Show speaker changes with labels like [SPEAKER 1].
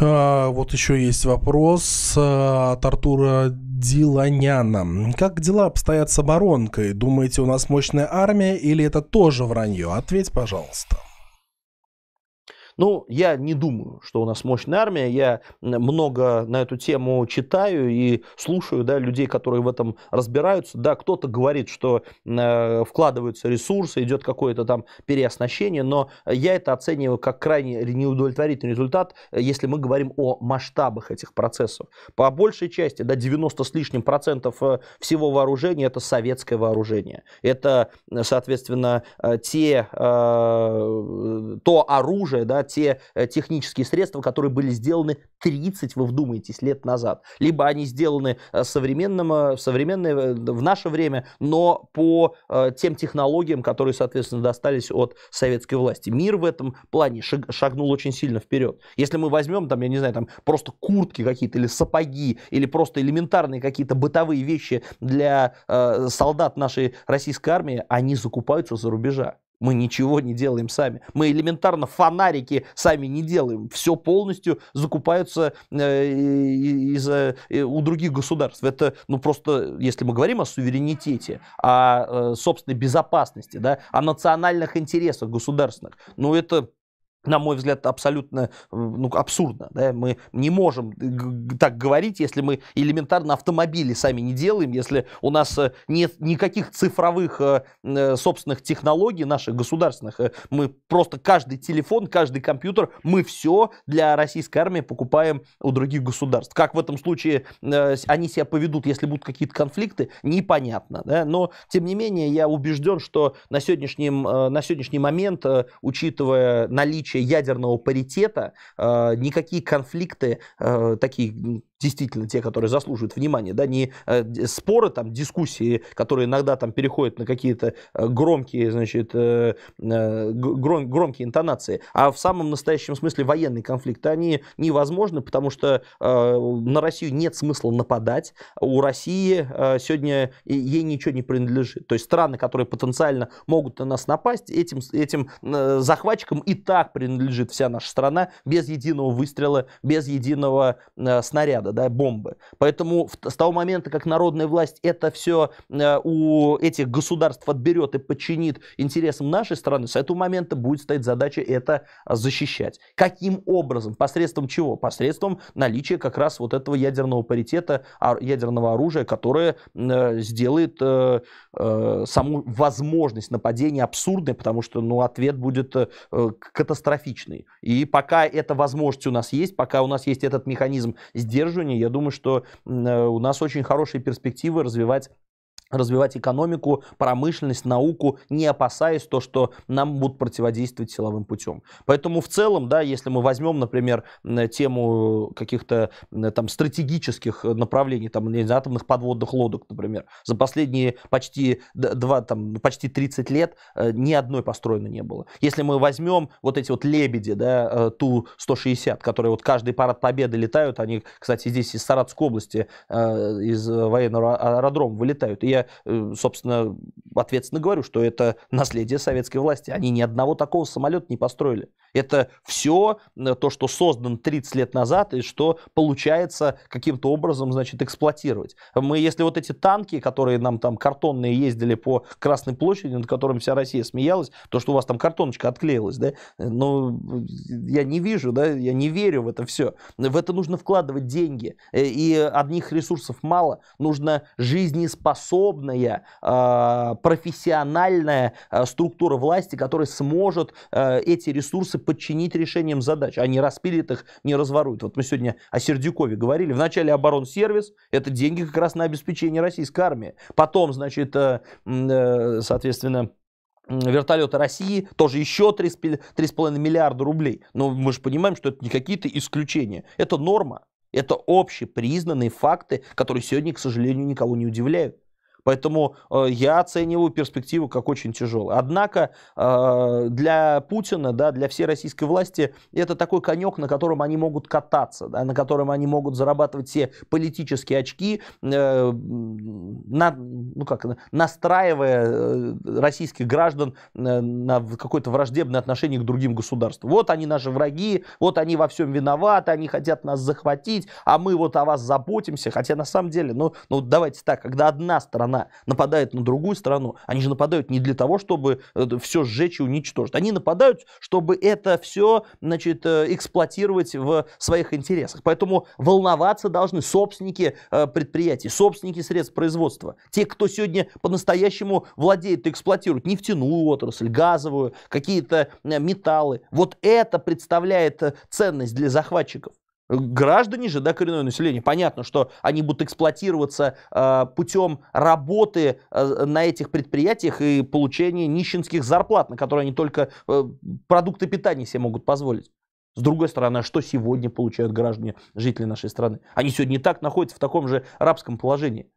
[SPEAKER 1] А, вот еще есть вопрос а, от Артура Диланяна. Как дела обстоят с оборонкой? Думаете, у нас мощная армия или это тоже вранье? Ответь, пожалуйста. Ну, я не думаю, что у нас мощная армия. Я много на эту тему читаю и слушаю да, людей, которые в этом разбираются. Да, кто-то говорит, что э, вкладываются ресурсы, идет какое-то там переоснащение, но я это оцениваю как крайне неудовлетворительный результат, э, если мы говорим о масштабах этих процессов. По большей части, да, 90 с лишним процентов э, всего вооружения это советское вооружение. Это, соответственно, э, те, э, то оружие, да, те э, технические средства, которые были сделаны 30, вы вдумаетесь лет назад. Либо они сделаны э, современным, э, современные, в наше время, но по тем технологиям, которые, соответственно, достались от советской власти. Мир в этом плане шагнул очень сильно вперед. Если мы возьмем, там, я не знаю, там просто куртки какие-то или сапоги, или просто элементарные какие-то бытовые вещи для солдат нашей российской армии, они закупаются за рубежа. Мы ничего не делаем сами. Мы элементарно фонарики сами не делаем. Все полностью закупаются э, из, э, у других государств. Это, ну просто, если мы говорим о суверенитете, о э, собственной безопасности, да, о национальных интересах государственных, ну это на мой взгляд, абсолютно ну, абсурдно. Да? Мы не можем так говорить, если мы элементарно автомобили сами не делаем, если у нас э, нет никаких цифровых э, э, собственных технологий наших государственных. Мы просто каждый телефон, каждый компьютер, мы все для российской армии покупаем у других государств. Как в этом случае они себя поведут, если будут какие-то конфликты, непонятно. Да? Но, тем не менее, я убежден, что на, сегодняшнем, на сегодняшний момент, учитывая наличие наличие ядерного паритета э, никакие конфликты э, такие действительно те, которые заслуживают внимания, да, не э, споры, там, дискуссии, которые иногда там переходят на какие-то э, громкие, значит, э, гром, громкие интонации, а в самом настоящем смысле военный конфликт, они невозможны, потому что на Россию нет смысла нападать, у России сегодня ей ничего не принадлежит, то есть страны, которые потенциально могут на нас напасть, этим, этим захватчикам и так принадлежит вся наша страна без единого выстрела, без единого снаряда снаряда, да, бомбы. Поэтому с того момента, как народная власть это все э, у этих государств отберет и подчинит интересам нашей страны, с этого момента будет стоять задача это защищать. Каким образом? Посредством чего? Посредством наличия как раз вот этого ядерного паритета, а, ядерного оружия, которое э, сделает э, саму возможность нападения абсурдной, потому что ну, ответ будет катастрофичный. И пока эта возможность у нас есть, пока у нас есть этот механизм сдерживания, обслуживании, я думаю, что э, у нас очень хорошие перспективы развивать развивать экономику, промышленность, науку, не опасаясь то, что нам будут противодействовать силовым путем. Поэтому в целом, да, если мы возьмем, например, тему э, каких-то там стратегических направлений, там, не знаю, атомных подводных лодок, например, за последние почти, два, там, почти 30 лет э, ни одной построено не было. Если мы возьмем вот эти вот лебеди, да, э, Ту-160, которые вот каждый парад победы летают, они, кстати, здесь из Саратовской области, из военного аэродрома вылетают, и я я, э, собственно, ответственно говорю, что это наследие советской власти. Они ни одного такого самолета не построили. Это все то, что создан 30 лет назад и что получается каким-то образом, значит, эксплуатировать. Мы, если вот эти танки, которые нам там картонные ездили по Красной площади, над которым вся Россия смеялась, то, что у вас там картоночка отклеилась, да, ну, я не вижу, да, я не верю в это все. В это нужно вкладывать деньги, э, и одних ресурсов мало, нужно жизнеспособность подобная э, профессиональная э, структура власти, которая сможет э, эти ресурсы подчинить решениям задач, а не распилит их, не разворует. Вот мы сегодня о Сердюкове говорили. Вначале оборонсервис, это деньги как раз на обеспечение российской армии. Потом, значит, э, э, соответственно, вертолеты России, тоже еще 3,5 миллиарда рублей. Но мы же понимаем, что это не какие-то исключения. Это норма. Это общепризнанные факты, которые сегодня, к сожалению, никого не удивляют. Поэтому э, я оцениваю перспективу как очень тяжелую. Однако э, для Путина, да, для всей российской власти это такой конек, на котором они могут кататься, да, на котором они могут зарабатывать все политические очки, э, на, ну как, настраивая э, российских граждан э, на, какое-то враждебное отношение к другим государствам. Вот они наши враги, вот они во всем виноваты, они хотят нас захватить, а мы вот о вас заботимся. Хотя на самом деле, ну, ну давайте так, когда одна страна страна нападает на другую страну, они же нападают не для того, чтобы э, все сжечь и уничтожить. Они нападают, чтобы это все значит, э, эксплуатировать в своих интересах. Поэтому волноваться должны собственники э, предприятий, собственники средств производства. Те, кто сегодня по-настоящему владеет и эксплуатирует нефтяную отрасль, газовую, какие-то металлы. Вот это представляет ценность для захватчиков граждане же, да, коренное население. Понятно, что они будут эксплуатироваться э, а, путем работы э, на этих предприятиях и получения нищенских зарплат, на которые они только э, продукты питания себе могут позволить. С другой стороны, а что сегодня получают граждане, жители нашей страны? Они сегодня и так находятся в таком же рабском положении.